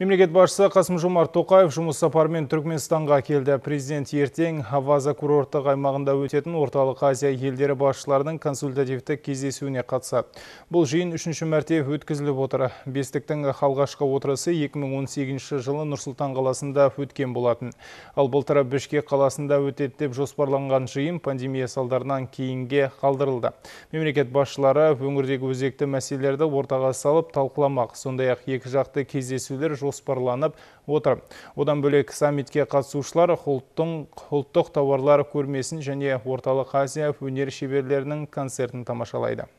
Мемлекет басшысы Қасым Жомарт Тоқаев жұмыс сапармен Түркменстанға келді. Президент ертең Хаваза курорттық аймағында өтетін Орталық Азия елдері басшыларының консультативті кездесуіне қатысады. Бұл жиын үшінші мәрте өткізіліп отыр. Бестіктің алғашқы отырысы 2018 жылы Нұрсұлтан қаласында өткен болатын. Ал былтыр Бішкек қаласында өтеді деп жоспарланған жиын пандемия салдарынан кейінге қалдырылды. Мемлекет басшылары өңірдегі өзекті мәселелерді ортаға салып талқыламақ. Сондай-ақ екі жақты кездесулер жоспарланып отыр одан бөлек саммитке қатысушылар ұлттың ұлттық тауарлар көрмесін және орталық азия өнер шеберлерінің концертін тамашалайды